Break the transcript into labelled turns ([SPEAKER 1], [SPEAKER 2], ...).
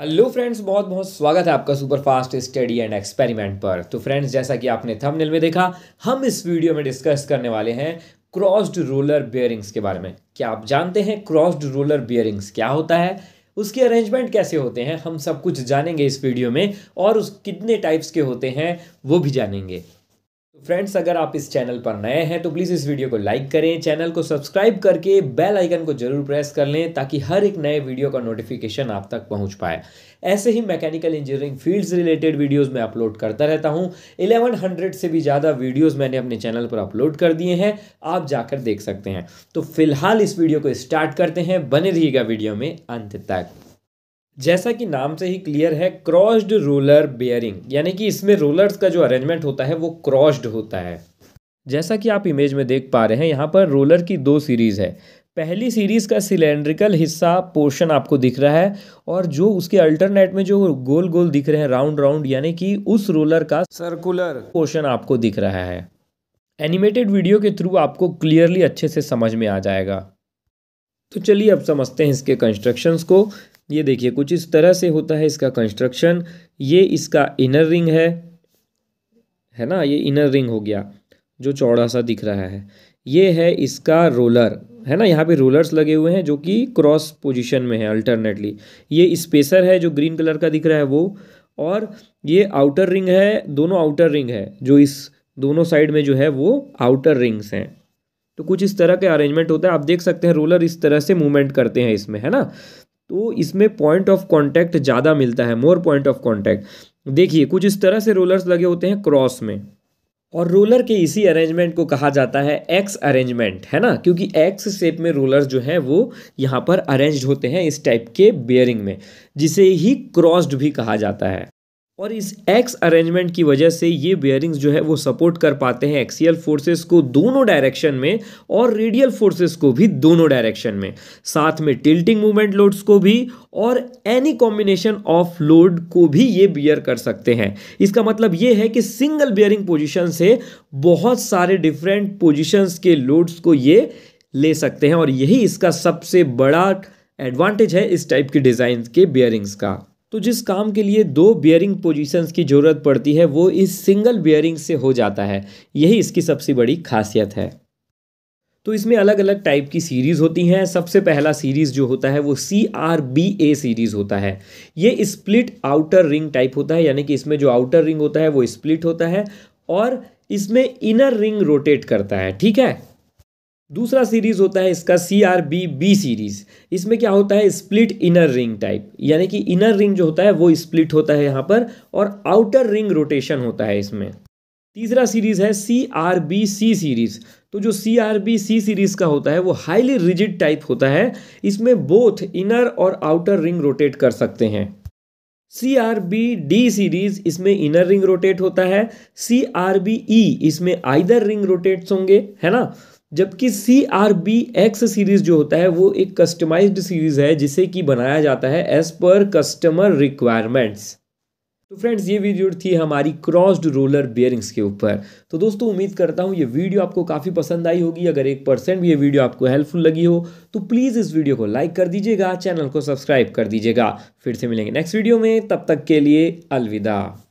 [SPEAKER 1] hello friends बहुत बहुत स्वागत है आपका super fast study and experiment पर तो फ्रेंड्स जैसा कि आपने थंबनेल में देखा हम इस वीडियो में डिस्कस करने वाले हैं क्रॉस्ड रोलर बियरिंग्स के बारे में क्या आप जानते हैं क्रॉस्ड रोलर बियरिंग्स क्या होता है उसके अरेंजमेंट कैसे होते हैं हम सब कुछ जानेंगे इस वीडियो में और उस कितने टाइप्स के होते हैं वो भी जानेंगे फ्रेंड्स अगर आप इस चैनल पर नए हैं तो प्लीज़ इस वीडियो को लाइक करें चैनल को सब्सक्राइब करके बेल आइकन को जरूर प्रेस कर लें ताकि हर एक नए वीडियो का नोटिफिकेशन आप तक पहुंच पाए ऐसे ही mechanical engineering fields related videos मैं अपलोड करता रहता हूं 1100 से भी ज़्यादा वीडियोज़ मैंने अपने चैनल पर अपलोड कर दिए हैं आप जाकर देख सकते हैं तो फिलहाल इस वीडियो को स्टार्ट करते हैं बने रहिएगा वीडियो में अंत तक जैसा कि नाम से ही क्लियर है क्रॉस्ड रोलर बेयरिंग यानी कि इसमें रोलर्स का जो अरेंजमेंट होता है वो क्रॉस्ड होता है जैसा कि आप इमेज में देख पा रहे हैं यहाँ पर रोलर की दो सीरीज़ है पहली सीरीज़ का सिलेंड्रिकल हिस्सा पोर्शन आपको दिख रहा है और जो उसके अल्टरनेट में जो गोल गोल दिख रहे हैं राउंड राउंड यानी कि उस रोलर का सर्कुलर पोर्शन आपको दिख रहा है एनिमेटेड वीडियो के थ्रू आपको क्लियरली अच्छे से समझ में आ जाएगा तो चलिए अब समझते हैं इसके कंस्ट्रक्शंस को ये देखिए कुछ इस तरह से होता है इसका कंस्ट्रक्शन ये इसका इनर रिंग है है ना ये इनर रिंग हो गया जो चौड़ा सा दिख रहा है ये है इसका रोलर है ना यहाँ पे रोलर्स लगे हुए हैं जो कि क्रॉस पोजीशन में है अल्टरनेटली ये स्पेसर है जो ग्रीन कलर का दिख रहा है वो और ये आउटर रिंग है दोनों आउटर रिंग है जो इस दोनों साइड में जो है वो आउटर रिंग्स हैं तो कुछ इस तरह के अरेंजमेंट होता है आप देख सकते हैं रोलर इस तरह से मूवमेंट करते हैं इसमें है ना तो इसमें पॉइंट ऑफ कॉन्टैक्ट ज़्यादा मिलता है मोर पॉइंट ऑफ कॉन्टैक्ट देखिए कुछ इस तरह से रोलर्स लगे होते हैं क्रॉस में और रोलर के इसी अरेंजमेंट को कहा जाता है एक्स अरेंजमेंट है ना क्योंकि एक्स शेप में रोलर्स जो हैं वो यहाँ पर अरेंज्ड होते हैं इस टाइप के बेयरिंग में जिसे ही क्रॉस्ड भी कहा जाता है और इस एक्स अरेंजमेंट की वजह से ये बियरिंग्स जो है वो सपोर्ट कर पाते हैं एक्सियल फोर्सेस को दोनों डायरेक्शन में और रेडियल फोर्सेस को भी दोनों डायरेक्शन में साथ में टिल्टिंग मूवमेंट लोड्स को भी और एनी कॉम्बिनेशन ऑफ लोड को भी ये बियर कर सकते हैं इसका मतलब ये है कि सिंगल बियरिंग पोजिशन से बहुत सारे डिफरेंट पोजिशंस के लोड्स को ये ले सकते हैं और यही इसका सबसे बड़ा एडवांटेज है इस टाइप के डिज़ाइन के बियरिंग्स का तो जिस काम के लिए दो बियरिंग पोजीशंस की ज़रूरत पड़ती है वो इस सिंगल बियरिंग से हो जाता है यही इसकी सबसे बड़ी खासियत है तो इसमें अलग अलग टाइप की सीरीज़ होती हैं सबसे पहला सीरीज़ जो होता है वो C R B A series होता है ये स्प्लिट आउटर रिंग टाइप होता है यानी कि इसमें जो आउटर रिंग होता है वो स्प्लिट होता है और इसमें इनर रिंग रोटेट करता है ठीक है दूसरा सीरीज़ होता है इसका C R B B series इसमें क्या होता है स्प्लिट इनर रिंग टाइप यानी कि इनर रिंग जो होता है वो स्प्लिट होता है यहाँ पर और आउटर रिंग रोटेशन होता है इसमें तीसरा सीरीज़ है C R B C series तो जो C R B C series का होता है वो हाईली रिजिड टाइप होता है इसमें बोथ इनर और आउटर रिंग रोटेट कर सकते हैं C R B D series इसमें इनर रिंग रोटेट होता है सी आर बी ई इसमें आइदर रिंग रोटेट्स होंगे है ना जबकि C R B X series जो होता है वो एक कस्टमाइज्ड सीरीज़ है जिसे कि बनाया जाता है एज़ पर कस्टमर रिक्वायरमेंट्स तो फ्रेंड्स ये वीडियो थी हमारी क्रॉस्ड रोलर बियरिंग्स के ऊपर तो दोस्तों उम्मीद करता हूँ ये वीडियो आपको काफ़ी पसंद आई होगी अगर एक परसेंट भी ये वीडियो आपको हेल्पफुल लगी हो तो प्लीज़ इस वीडियो को लाइक कर दीजिएगा चैनल को सब्सक्राइब कर दीजिएगा फिर से मिलेंगे नेक्स्ट वीडियो में तब तक के लिए अलविदा